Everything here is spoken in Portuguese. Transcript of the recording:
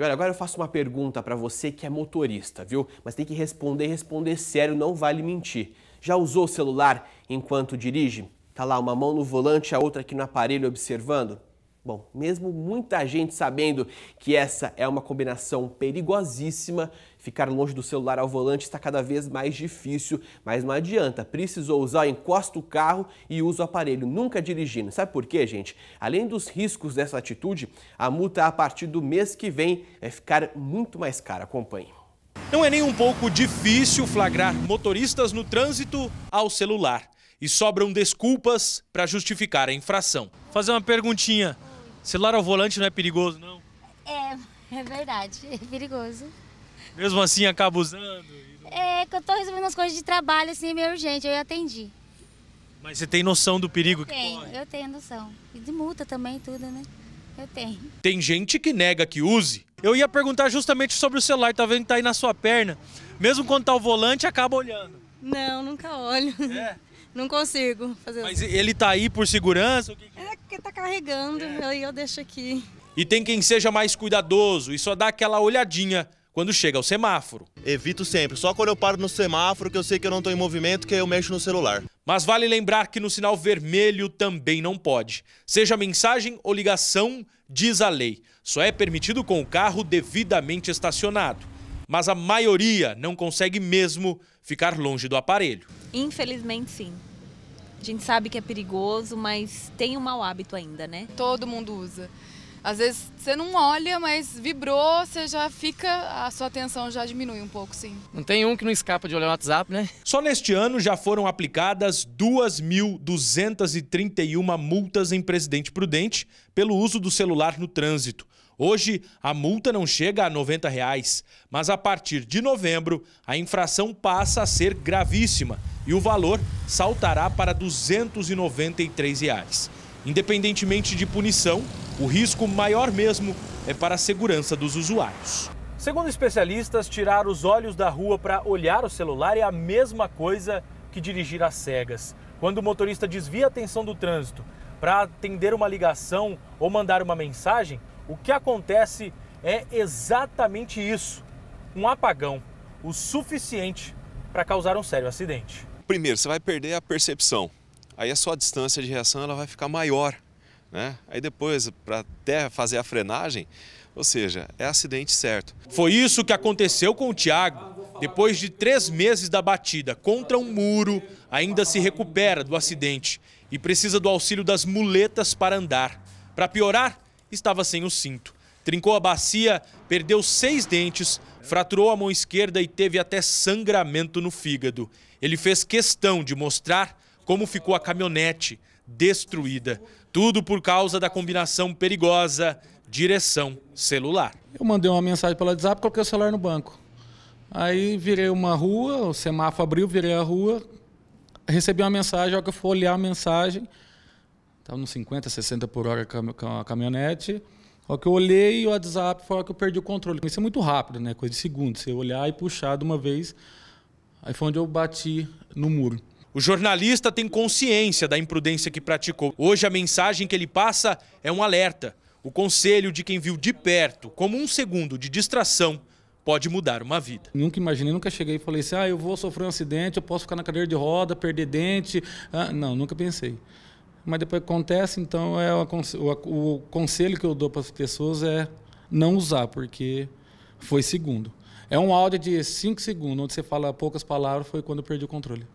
E olha, agora eu faço uma pergunta para você que é motorista, viu? Mas tem que responder, responder sério, não vale mentir. Já usou o celular enquanto dirige? Tá lá uma mão no volante, a outra aqui no aparelho observando? Bom, mesmo muita gente sabendo que essa é uma combinação perigosíssima, ficar longe do celular ao volante está cada vez mais difícil, mas não adianta. Precisou usar, encosta o carro e usa o aparelho, nunca dirigindo. Sabe por quê, gente? Além dos riscos dessa atitude, a multa a partir do mês que vem vai ficar muito mais cara. Acompanhe. Não é nem um pouco difícil flagrar motoristas no trânsito ao celular. E sobram desculpas para justificar a infração. Fazer uma perguntinha. Celular ao volante não é perigoso, não? É, é verdade, é perigoso. Mesmo assim acaba usando? É, que eu tô resolvendo as coisas de trabalho, assim, é meio urgente, eu atendi. Mas você tem noção do perigo eu que tenho, corre? Eu tenho noção. E de multa também, tudo, né? Eu tenho. Tem gente que nega que use. Eu ia perguntar justamente sobre o celular, tá vendo que tá aí na sua perna. Mesmo quando tá o volante, acaba olhando. Não, nunca olho. É? Não consigo fazer Mas assim. ele tá aí por segurança? O que carregando, aí é. eu deixo aqui. E tem quem seja mais cuidadoso e só dá aquela olhadinha quando chega ao semáforo. Evito sempre, só quando eu paro no semáforo que eu sei que eu não estou em movimento que eu mexo no celular. Mas vale lembrar que no sinal vermelho também não pode. Seja mensagem ou ligação, diz a lei. Só é permitido com o carro devidamente estacionado. Mas a maioria não consegue mesmo ficar longe do aparelho. Infelizmente, sim. A gente sabe que é perigoso, mas tem um mau hábito ainda, né? Todo mundo usa. Às vezes você não olha, mas vibrou, você já fica, a sua atenção já diminui um pouco, sim. Não tem um que não escapa de olhar o WhatsApp, né? Só neste ano já foram aplicadas 2.231 multas em Presidente Prudente pelo uso do celular no trânsito. Hoje, a multa não chega a R$ 90, reais, mas a partir de novembro, a infração passa a ser gravíssima e o valor saltará para R$ 293. Reais. Independentemente de punição, o risco maior mesmo é para a segurança dos usuários. Segundo especialistas, tirar os olhos da rua para olhar o celular é a mesma coisa que dirigir às cegas. Quando o motorista desvia a atenção do trânsito para atender uma ligação ou mandar uma mensagem, o que acontece é exatamente isso: um apagão, o suficiente para causar um sério acidente primeiro, você vai perder a percepção. Aí a sua distância de reação ela vai ficar maior. Né? Aí depois, para até fazer a frenagem, ou seja, é acidente certo. Foi isso que aconteceu com o Thiago. Depois de três meses da batida contra um muro, ainda se recupera do acidente e precisa do auxílio das muletas para andar. Para piorar, estava sem o cinto. Trincou a bacia, perdeu seis dentes Fraturou a mão esquerda e teve até sangramento no fígado. Ele fez questão de mostrar como ficou a caminhonete destruída. Tudo por causa da combinação perigosa direção celular. Eu mandei uma mensagem pelo WhatsApp, coloquei o celular no banco. Aí virei uma rua, o semáforo abriu, virei a rua, recebi uma mensagem, a que eu fui olhar a mensagem, estava nos 50, 60 por hora com a caminhonete. Só que eu olhei e o WhatsApp foi a hora que eu perdi o controle. Isso é muito rápido, né? Coisa de segundo. Você olhar e puxar de uma vez. Aí foi onde eu bati no muro. O jornalista tem consciência da imprudência que praticou. Hoje a mensagem que ele passa é um alerta. O conselho de quem viu de perto, como um segundo de distração, pode mudar uma vida. Nunca imaginei, nunca cheguei e falei assim, ah, eu vou sofrer um acidente, eu posso ficar na cadeira de roda, perder dente. Ah, não, nunca pensei mas depois acontece, então é o, o conselho que eu dou para as pessoas é não usar, porque foi segundo. É um áudio de 5 segundos, onde você fala poucas palavras, foi quando eu perdi o controle.